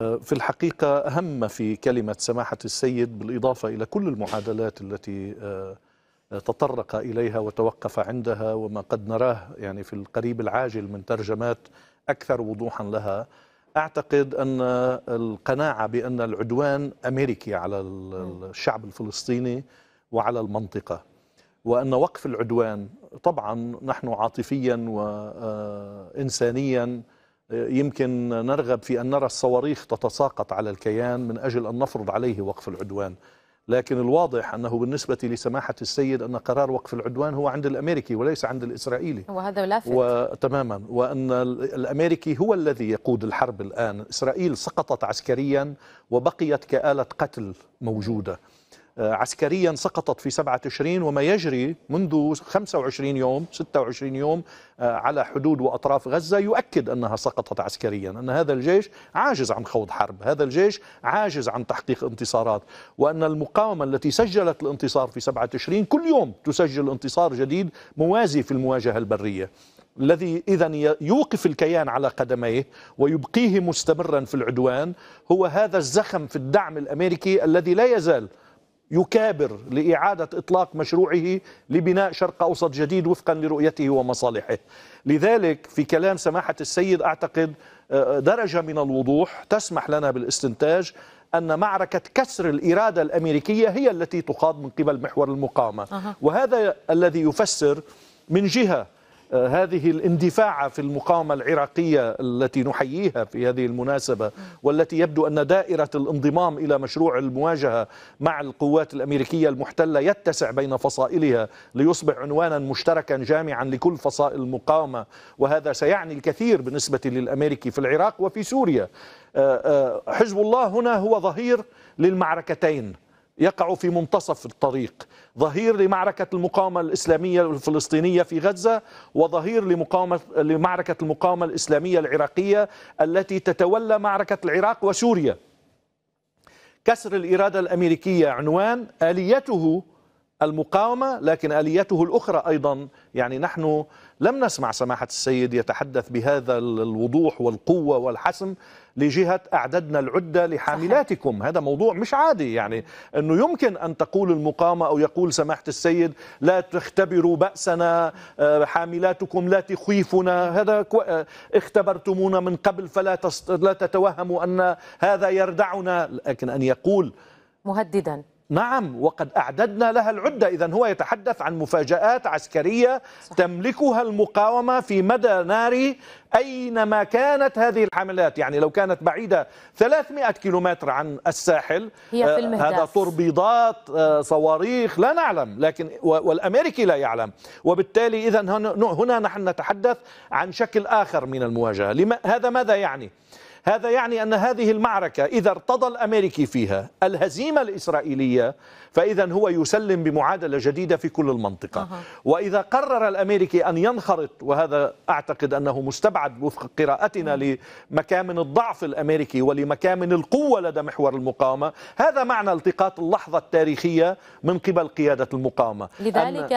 في الحقيقة هم في كلمة سماحة السيد بالإضافة إلى كل المعادلات التي آه، تطرق إليها وتوقف عندها وما قد نراه يعني في القريب العاجل من ترجمات أكثر وضوحا لها أعتقد أن القناعة بأن العدوان أمريكي على الشعب الفلسطيني وعلى المنطقة وأن وقف العدوان طبعا نحن عاطفيا وإنسانيا آه، يمكن نرغب في أن نرى الصواريخ تتساقط على الكيان من أجل أن نفرض عليه وقف العدوان لكن الواضح أنه بالنسبة لسماحة السيد أن قرار وقف العدوان هو عند الأمريكي وليس عند الإسرائيلي وهذا لافت تماما وأن الأمريكي هو الذي يقود الحرب الآن إسرائيل سقطت عسكريا وبقيت كآلة قتل موجودة آه، عسكريا سقطت في 7 تشرين وما يجري منذ 25 يوم 26 يوم آه، على حدود وأطراف غزة يؤكد أنها سقطت عسكريا أن هذا الجيش عاجز عن خوض حرب هذا الجيش عاجز عن تحقيق انتصارات وأن المقاومة التي سجلت الانتصار في 7 تشرين كل يوم تسجل انتصار جديد موازي في المواجهة البرية الذي اذا يوقف الكيان على قدميه ويبقيه مستمرا في العدوان هو هذا الزخم في الدعم الامريكي الذي لا يزال يكابر لإعادة إطلاق مشروعه لبناء شرق أوسط جديد وفقا لرؤيته ومصالحه لذلك في كلام سماحة السيد أعتقد آه، آه، درجة من الوضوح تسمح لنا بالاستنتاج أن معركة كسر الإرادة الأمريكية هي التي تخاض من قبل محور المقاومة وهذا الذي يفسر من جهة هذه الاندفاعة في المقاومة العراقية التي نحييها في هذه المناسبة والتي يبدو أن دائرة الانضمام إلى مشروع المواجهة مع القوات الأمريكية المحتلة يتسع بين فصائلها ليصبح عنوانا مشتركا جامعا لكل فصائل المقاومة وهذا سيعني الكثير بالنسبة للأمريكي في العراق وفي سوريا آه، آه، حزب الله هنا هو ظهير للمعركتين يقع في منتصف الطريق ظهير لمعركة المقاومة الإسلامية الفلسطينية في غزة وظهير لمقاومة لمعركة المقاومة الإسلامية العراقية التي تتولى معركة العراق وسوريا كسر الإرادة الأمريكية عنوان آليته المقاومة لكن آليته الأخرى أيضا يعني نحن لم نسمع سماحة السيد يتحدث بهذا الوضوح والقوة والحسم لجهة أعددنا العدة لحاملاتكم صحيح. هذا موضوع مش عادي يعني أنه يمكن أن تقول المقاومة أو يقول سماحة السيد لا تختبروا بأسنا آه، حاملاتكم لا تخيفنا هذا آه، اختبرتمونا من قبل فلا تست... لا تتوهموا أن هذا يردعنا لكن أن يقول مهددا نعم وقد أعددنا لها العدة إذا هو يتحدث عن مفاجآت عسكرية صح. تملكها المقاومة في مدى نار أينما كانت هذه الحملات يعني لو كانت بعيدة 300 كيلومتر عن الساحل هي في آه، المهداف. هذا تربيضات آه، صواريخ لا نعلم لكن والأمريكي لا يعلم وبالتالي إذا هنا نحن نتحدث عن شكل آخر من المواجهة هذا ماذا يعني؟ هذا يعني أن هذه المعركة إذا ارتضى الأمريكي فيها الهزيمة الإسرائيلية فإذا هو يسلم بمعادلة جديدة في كل المنطقة وإذا قرر الأمريكي أن ينخرط وهذا أعتقد أنه مستبعد وفق قراءتنا لمكامن الضعف الأمريكي ولمكامن القوة لدى محور المقاومة هذا معنى التقاط اللحظة التاريخية من قبل قيادة المقاومة لذلك